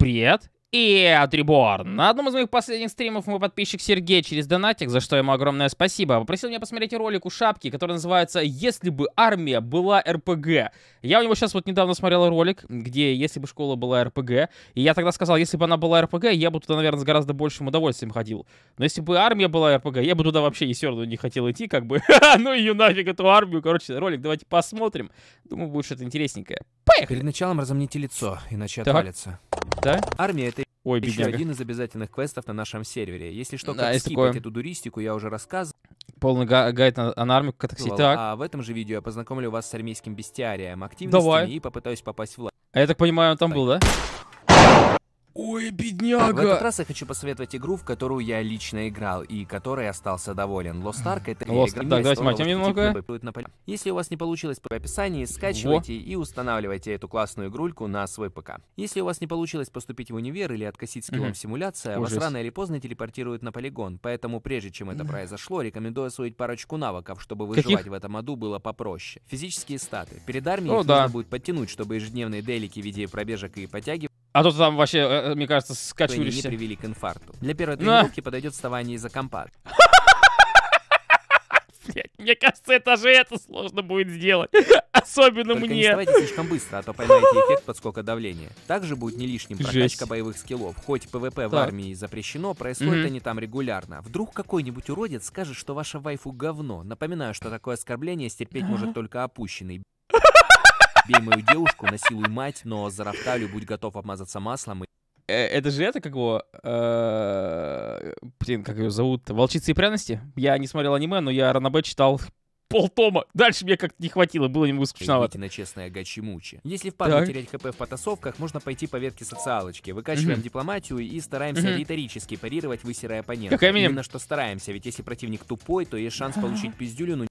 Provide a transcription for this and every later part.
Привет! И Атрибор. На одном из моих последних стримов мой подписчик Сергей через донатик, за что ему огромное спасибо, попросил меня посмотреть ролик у Шапки, который называется «Если бы армия была РПГ». Я у него сейчас вот недавно смотрел ролик, где «Если бы школа была РПГ», и я тогда сказал, если бы она была РПГ, я бы туда, наверное, с гораздо большим удовольствием ходил. Но если бы армия была РПГ, я бы туда вообще и все равно не хотел идти, как бы. ну ее нафиг, эту армию. Короче, ролик давайте посмотрим. Думаю, будет что-то интересненькое. Поехали! Перед началом разомните лицо, иначе так. отвалится. Да? Армия это Ой, еще один из обязательных квестов на нашем сервере. Если что, да, как скипать такое... эту дуристику, я уже рассказывал. Полный га гайд на, на армию катакси. Так. А в этом же видео я познакомлю вас с армейским бестиарием, активностями Давай. и попытаюсь попасть в лайк. А я так понимаю, он там так. был, да? Ой, а, ну, бедняга! В этот раз я хочу посоветовать игру, в которую я лично играл и которой остался доволен. Lost Ark это Lost... игра, так, давайте матем немного. Если у вас не получилось по описанию, скачивайте Во. и устанавливайте эту классную игрульку на свой ПК. Если у вас не получилось поступить в универ или откосить скиллом угу. симуляция, Ужас. вас рано или поздно телепортируют на полигон. Поэтому прежде чем это произошло, рекомендую освоить парочку навыков, чтобы выживать Каких? в этом аду было попроще. Физические статы. Перед армией О, их да. нужно будет подтянуть, чтобы ежедневные делики в виде пробежек и подтягиваний а то там вообще, э, э, мне кажется, скачуришься. Пенни не привели к инфаркту. Для первой тренировки подойдет вставание из-за компа. мне кажется, это же это сложно будет сделать. Особенно Только мне. не вставайте слишком быстро, а то поймаете эффект подскока давления. Также будет не лишним прокачка Жесть. боевых скиллов. Хоть ПВП в армии запрещено, происходит mm-hmm. они там регулярно. Вдруг какой-нибудь уродец скажет, что ваша вайфу говно. Напоминаю, что такое оскорбление стерпеть может только опущенный. Бей мою девушку, насилуй мать, но за Рафталию будь готов обмазаться маслом. И... Э, это же это как его... Э, блин, как ее зовут? Волчицы и пряности? Я не смотрел аниме, но я Ранабе читал пол тома. Дальше мне как-то не хватило, было немного скучновато. на честное гачимучи. Если впадло терять хп в потасовках, можно пойти по ветке социалочки. Выкачиваем угу. дипломатию и стараемся угу. риторически парировать, высирая оппонента. Как минимум. Именно что стараемся, ведь если противник тупой, то есть шанс получить но ну,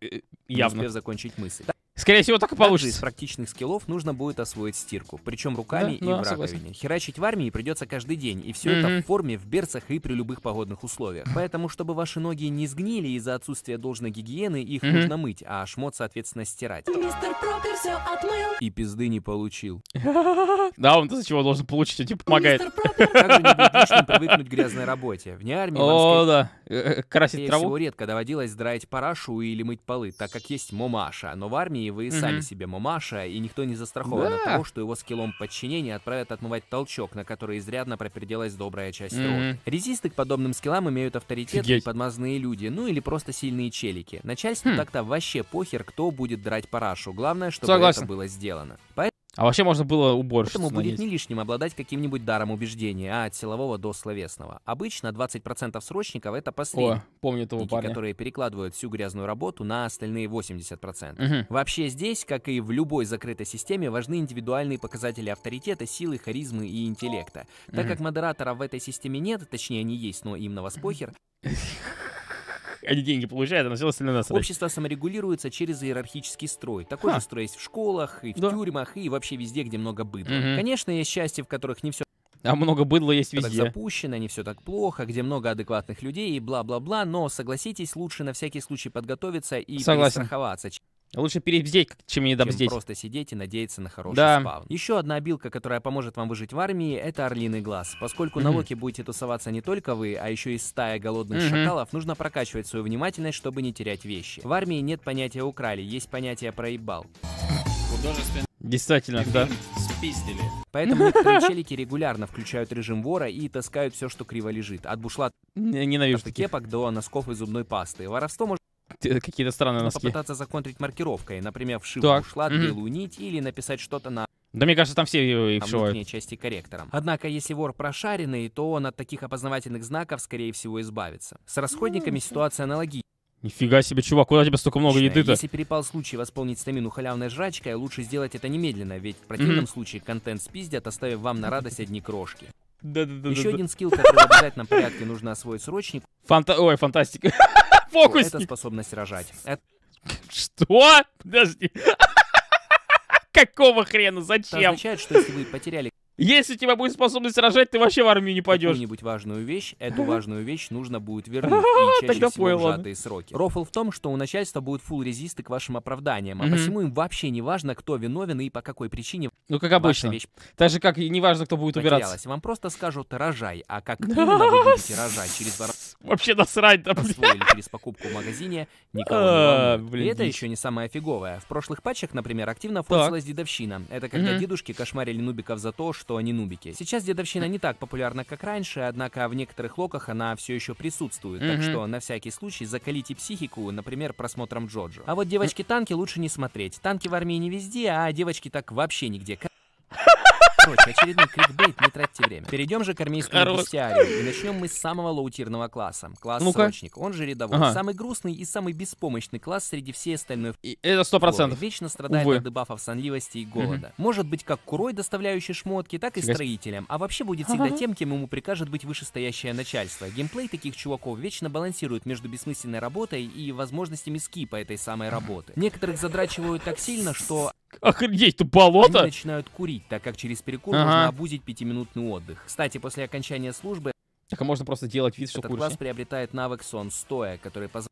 э, Явно. не успев закончить мысль. Скорее всего, так и получится. Также из практичных скиллов нужно будет освоить стирку. Причем руками да, и да, в раковине. Согласен. Херачить в армии придется каждый день. И все mm-hmm. это в форме, в берцах и при любых погодных условиях. Поэтому, чтобы ваши ноги не сгнили из-за отсутствия должной гигиены, их mm-hmm. нужно мыть, а шмот, соответственно, стирать. Мистер Пропер все отмыл. И пизды не получил. Да, он-то за чего должен получить, он тебе помогает. Как же привыкнуть к грязной работе? Вне армии О, да. Э, э, красить траву. редко доводилось драить парашу или мыть полы, так как есть момаша. Но в армии компании вы угу. сами себе мамаша, и никто не застрахован да. от того, что его скиллом подчинения отправят отмывать толчок, на который изрядно проперделась добрая часть угу. рода. Резисты к подобным скиллам имеют авторитет Офигеть. и подмазные люди, ну или просто сильные челики. Начальству хм. так-то вообще похер, кто будет драть парашу. Главное, чтобы Согласен. это было сделано. Поэтому а вообще можно было уборщицу Поэтому будет не лишним обладать каким-нибудь даром убеждения, а от силового до словесного. Обычно 20% срочников — это последние, О, помню того парня. которые перекладывают всю грязную работу на остальные 80%. Угу. Вообще здесь, как и в любой закрытой системе, важны индивидуальные показатели авторитета, силы, харизмы и интеллекта. Так угу. как модераторов в этой системе нет, точнее они есть, но им на вас похер, они деньги получают, а на все остальное насрать. Общество саморегулируется через иерархический строй. Такой Ха. же строй есть в школах, и в да. тюрьмах, и вообще везде, где много быдла. Угу. Конечно, есть счастье, в которых не все а много быдла есть везде. Так запущено, не все так плохо, где много адекватных людей и бла-бла-бла, но согласитесь, лучше на всякий случай подготовиться и Согласен. перестраховаться. Лучше перебздеть, чем не добздеть. Чем просто сидеть и надеяться на хороший да. спавн. Еще одна обилка, которая поможет вам выжить в армии, это орлиный глаз. Поскольку на локе будете тусоваться не только вы, а еще и стая голодных шакалов, нужно прокачивать свою внимательность, чтобы не терять вещи. В армии нет понятия «украли», есть понятие «проебал». Действительно, да. Спиздили. Поэтому некоторые челики регулярно включают режим вора и таскают все, что криво лежит. От бушлат... Ненавижу таких. Кепок до носков и зубной пасты. Воровство может какие-то странные носки. Попытаться законтрить маркировкой, например, вшивую ушла, белую нить или написать что-то на да мне кажется, там все их вшивают. части корректором. Однако, если вор прошаренный, то он от таких опознавательных знаков, скорее всего, избавится. С расходниками ситуация аналогична. Нифига себе, чувак, куда у тебя столько много еды-то? Если перепал случай восполнить стамину халявной жрачкой, лучше сделать это немедленно, ведь в противном mm-hmm. случае контент спиздят, оставив вам на радость одни крошки. Да-да-да. Еще один скилл, который в обязательном порядке нужно освоить срочник. Фанта... Ой, фантастика фокусник. Это способность рожать. Что? Подожди. Какого хрена? Зачем? Это означает, что если вы потеряли... Если у тебя будет способность рожать, ты вообще в армию не пойдешь. Какую-нибудь важную вещь, эту важную вещь нужно будет вернуть. И чаще Тогда всего понял, сжатые сроки. Рофл в том, что у начальства будут фул резисты к вашим оправданиям, а посему им вообще не важно, кто виновен и по какой причине. Ну, как обычно. Вещь... Так же, как и не важно, кто будет убираться. Вам просто скажут «рожай», а как именно вы будете рожать через воровство вообще насрать, да, блин. Освоили через покупку в магазине, никого а, не было. И это еще не самое фиговое. В прошлых патчах, например, активно форсилась дедовщина. Это когда дедушки кошмарили нубиков за то, что они нубики. Сейчас дедовщина не так популярна, как раньше, однако в некоторых локах она все еще присутствует. Так что на всякий случай закалите психику, например, просмотром Джоджо. А вот девочки-танки лучше не смотреть. Танки в армии не везде, а девочки так вообще нигде прочь, очередной крикбейт, не тратьте время. Перейдем же к армейскому бестиарию. И начнем мы с самого лоутирного класса. Класс ну срочник, он же рядовой. Ага. Самый грустный и самый беспомощный класс среди всей остальной и Это сто процентов. Вечно страдает Увы. от дебафов сонливости и голода. Угу. Может быть как курой, доставляющий шмотки, так и Фига. строителем. А вообще будет всегда ага. тем, кем ему прикажет быть вышестоящее начальство. Геймплей таких чуваков вечно балансирует между бессмысленной работой и возможностями скипа этой самой работы. Некоторых задрачивают так сильно, что Охренеть, тут болото! Они начинают курить, так как через перекур ага. можно обузить пятиминутный отдых. Кстати, после окончания службы... Так а можно просто делать вид, что этот Этот класс приобретает навык сон стоя, который позволяет...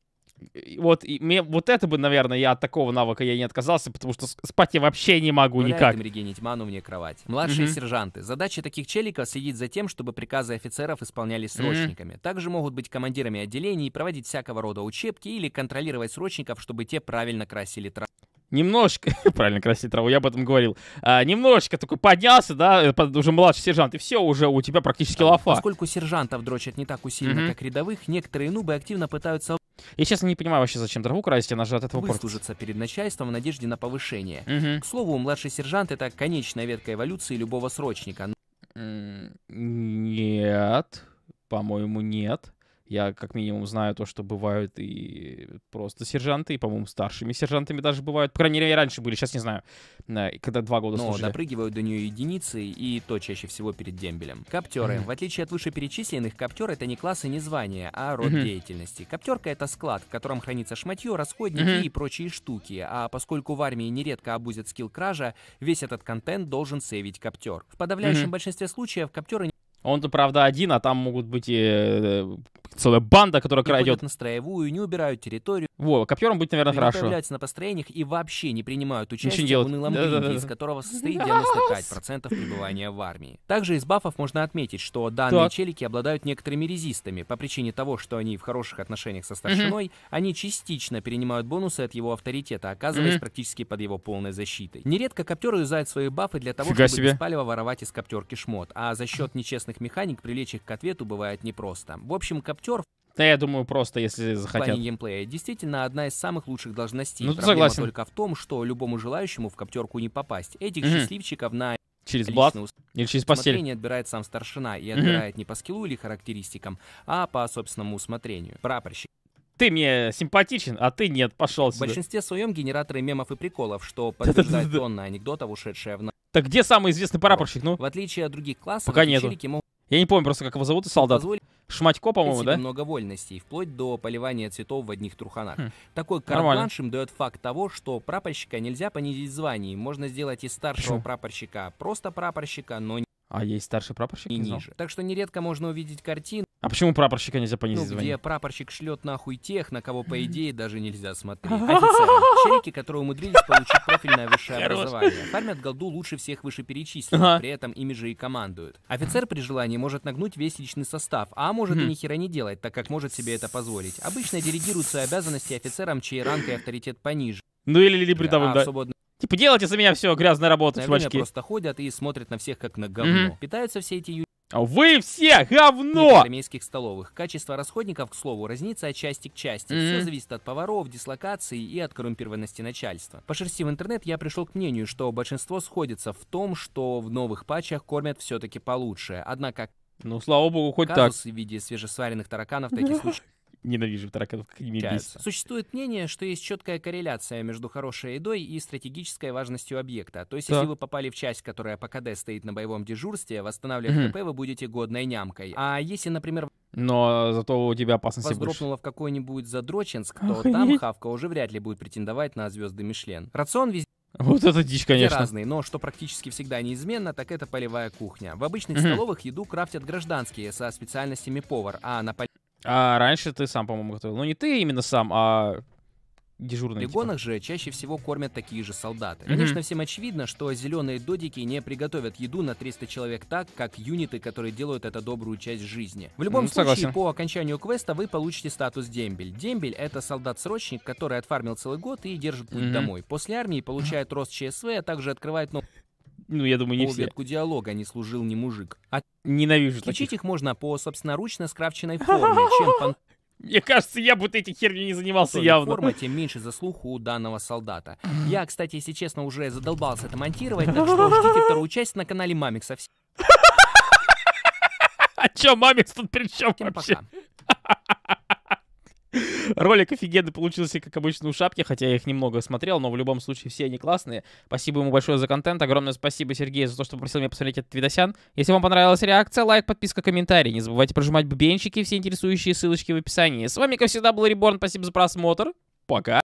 Вот, и мне, вот это бы, наверное, я от такого навыка я не отказался, потому что спать я вообще не могу никак. регенить ману вне кровать. Младшие mm-hmm. сержанты. Задача таких челиков следить за тем, чтобы приказы офицеров исполнялись срочниками. Mm-hmm. Также могут быть командирами отделений, проводить всякого рода учебки или контролировать срочников, чтобы те правильно красили траву. Немножко, правильно, красить траву, я об этом говорил, а, немножечко только поднялся, да, э, уже младший сержант, и все, уже у тебя практически а, лафа. Поскольку сержантов дрочат не так усиленно, mm-hmm. как рядовых, некоторые нубы активно пытаются... Я, честно, не понимаю вообще, зачем траву красить, она же от этого портится. перед начальством в надежде на повышение. Mm-hmm. К слову, младший сержант — это конечная ветка эволюции любого срочника. Нет, по-моему, нет. Я как минимум знаю то, что бывают и просто сержанты, и, по-моему, старшими сержантами даже бывают. По крайней мере, раньше были, сейчас не знаю, когда два года Но служили. допрыгивают до нее единицы, и то чаще всего перед дембелем. Коптеры. Mm-hmm. В отличие от вышеперечисленных, коптер — это не класс и не звание, а род mm-hmm. деятельности. Коптерка — это склад, в котором хранится шматье, расходники mm-hmm. и прочие штуки. А поскольку в армии нередко обузят скилл кража, весь этот контент должен сейвить коптер. В подавляющем mm-hmm. большинстве случаев коптеры он-то, правда, один, а там могут быть и э, целая банда, которая крадет. на строевую, не убирают территорию. Во, а копьером будет, наверное, не хорошо. появляются на построениях и вообще не принимают участие не в унылом да, гринде, из которого состоит 95% пребывания в армии. Также из бафов можно отметить, что данные так. челики обладают некоторыми резистами. По причине того, что они в хороших отношениях со старшиной, угу. они частично перенимают бонусы от его авторитета, оказываясь угу. практически под его полной защитой. Нередко коптеры юзают свои бафы для того, Фига чтобы себе. без палева воровать из коптерки шмот, а за счет нечестных опытных механик привлечь их к ответу бывает непросто. В общем, коптер да, я думаю, просто если захотят. В плане геймплея действительно одна из самых лучших должностей. Ну, Проблема согласен. только в том, что любому желающему в коптерку не попасть. Этих mm-hmm. счастливчиков на Через блат ус... или через постель. Смотрение отбирает сам старшина и отбирает mm-hmm. не по скиллу или характеристикам, а по собственному усмотрению. Прапорщик ты мне симпатичен, а ты нет, пошел сюда. В большинстве своем генераторы мемов и приколов, что подтверждает тонна анекдотов, ушедшая в... Так где самый известный прапорщик, ну? В отличие от других классов, Пока нету. могут я не помню просто, как его зовут, солдат. Позволь... Шматько, по-моему, да? много вольностей, вплоть до поливания цветов в одних труханах. Хм. Такой карт им дает факт того, что прапорщика нельзя понизить звание. Можно сделать из старшего Почему? прапорщика просто прапорщика, но не... А есть старший прапорщик? И ниже. Так что нередко можно увидеть картину, а почему прапорщика нельзя понизить звание? ну, где прапорщик шлет нахуй тех, на кого, по идее, даже нельзя смотреть. Офицеры, челики, которые умудрились получить профильное высшее образование, фармят голду лучше всех вышеперечисленных, ага. при этом ими же и командуют. Офицер при желании может нагнуть весь личный состав, а может и нихера не делать, так как может себе это позволить. Обычно делегируются обязанности офицерам, чей ранг и авторитет пониже. Ну или либридовым, а, да. Типа, делайте за меня все, грязная работа, Наверное, чувачки. просто ходят и смотрят на всех как на говно. Питаются все эти вы все говно! В армейских столовых. Качество расходников, к слову, разнится от части к части. Mm -hmm. Все зависит от поваров, дислокации и от коррумпированности начальства. Пошерстив интернет, я пришел к мнению, что большинство сходится в том, что в новых патчах кормят все-таки получше. Однако ну, слава богу, хоть казус так. в виде свежесваренных тараканов в таких случаях ненавижу тараканов, как ими бесится. Существует мнение, что есть четкая корреляция между хорошей едой и стратегической важностью объекта. То есть, да. если вы попали в часть, которая по КД стоит на боевом дежурстве, восстанавливая ХП, вы будете годной нямкой. А если, например, но зато у тебя опасности Вас больше. в какой-нибудь Задрочинск, то Охренеть. там хавка уже вряд ли будет претендовать на звезды Мишлен. Рацион везде вот это дичь, конечно. разные, но что практически всегда неизменно, так это полевая кухня. В обычных столовых еду крафтят гражданские со специальностями повар, а на поле а раньше ты сам, по-моему, готовил. Ну, не ты именно сам, а дежурный. В бегонах типа. же чаще всего кормят такие же солдаты. Mm-hmm. Конечно, всем очевидно, что зеленые додики не приготовят еду на 300 человек так, как юниты, которые делают это добрую часть жизни. В любом mm, случае, согласен. по окончанию квеста вы получите статус дембель. Дембель — это солдат-срочник, который отфармил целый год и держит путь mm-hmm. домой. После армии получает рост ЧСВ, а также открывает новый ну, я думаю, не все. ветку диалога не служил ни мужик. А Ненавижу Отличить таких. их можно по собственноручно скрафченной форме, чем пан... Мне кажется, я бы вот этой херней не занимался Той явно. Форма, тем меньше заслуху у данного солдата. Я, кстати, если честно, уже задолбался это монтировать, так что ждите вторую часть на канале Мамикс. А чё, Мамикс тут при чем вообще? Пока. Ролик офигенно получился, как обычно, у шапки, хотя я их немного смотрел, но в любом случае все они классные. Спасибо ему большое за контент. Огромное спасибо Сергею за то, что попросил меня посмотреть этот видосян. Если вам понравилась реакция, лайк, подписка, комментарий. Не забывайте прожимать бубенчики, все интересующие ссылочки в описании. С вами, как всегда, был Реборн. Спасибо за просмотр. Пока.